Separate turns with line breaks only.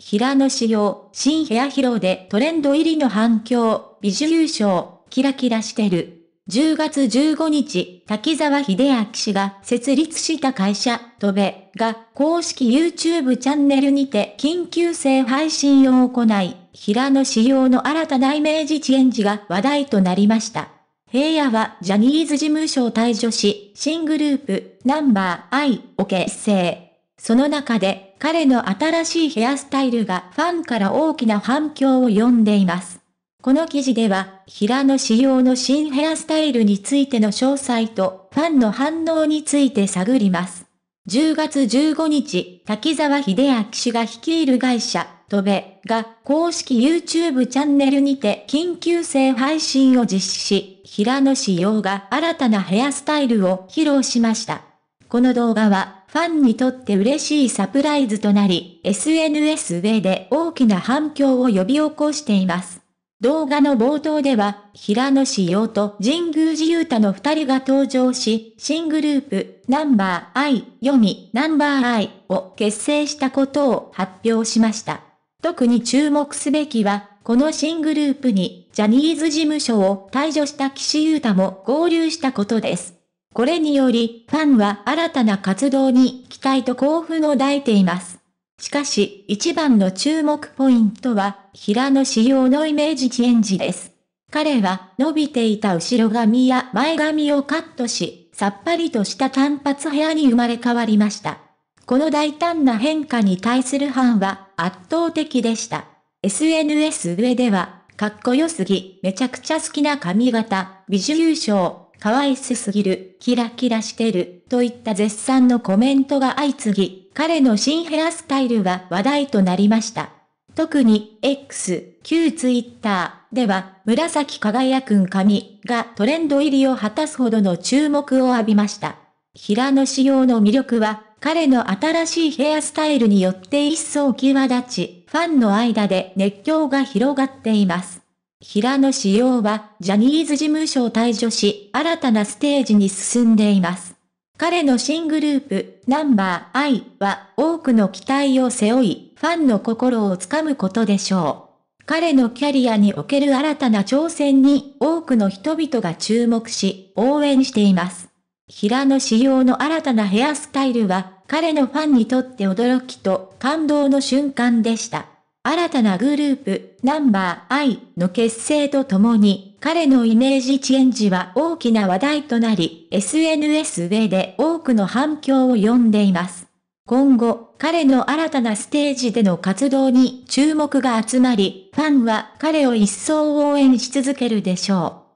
平野紫耀、新ヘア披露でトレンド入りの反響、美女優勝、キラキラしてる。10月15日、滝沢秀明氏が設立した会社、トベが公式 YouTube チャンネルにて緊急性配信を行い、平野仕様の新たなイメージチェンジが話題となりました。平野はジャニーズ事務所を退所し、新グループ、ナンバー I を結成。その中で彼の新しいヘアスタイルがファンから大きな反響を呼んでいます。この記事では、平野仕様の新ヘアスタイルについての詳細と、ファンの反応について探ります。10月15日、滝沢秀明氏が率いる会社、トベが公式 YouTube チャンネルにて緊急性配信を実施し、平野仕様が新たなヘアスタイルを披露しました。この動画はファンにとって嬉しいサプライズとなり、SNS 上で大きな反響を呼び起こしています。動画の冒頭では、平野志陽と神宮寺勇太の二人が登場し、新グループ、ナンバー I、読み、ナンバー I を結成したことを発表しました。特に注目すべきは、この新グループに、ジャニーズ事務所を退場した岸優太も合流したことです。これにより、ファンは新たな活動に期待と興奮を抱いています。しかし、一番の注目ポイントは、平野仕様のイメージチェンジです。彼は、伸びていた後ろ髪や前髪をカットし、さっぱりとした単発ヘアに生まれ変わりました。この大胆な変化に対するファンは、圧倒的でした。SNS 上では、かっこよすぎ、めちゃくちゃ好きな髪型、美女優勝、可愛すすぎる、キラキラしてる、といった絶賛のコメントが相次ぎ、彼の新ヘアスタイルは話題となりました。特に、X、旧ツイッターでは、紫輝くん髪がトレンド入りを果たすほどの注目を浴びました。平野仕様の魅力は、彼の新しいヘアスタイルによって一層際立ち、ファンの間で熱狂が広がっています。平野紫耀はジャニーズ事務所を退場し、新たなステージに進んでいます。彼の新グループ、ナンバー I は多くの期待を背負い、ファンの心をつかむことでしょう。彼のキャリアにおける新たな挑戦に多くの人々が注目し、応援しています。平野紫耀の新たなヘアスタイルは、彼のファンにとって驚きと感動の瞬間でした。新たなグループ、ナンバー I の結成とともに、彼のイメージチェンジは大きな話題となり、SNS 上で多くの反響を呼んでいます。今後、彼の新たなステージでの活動に注目が集まり、ファンは彼を一層応援し続けるでしょう。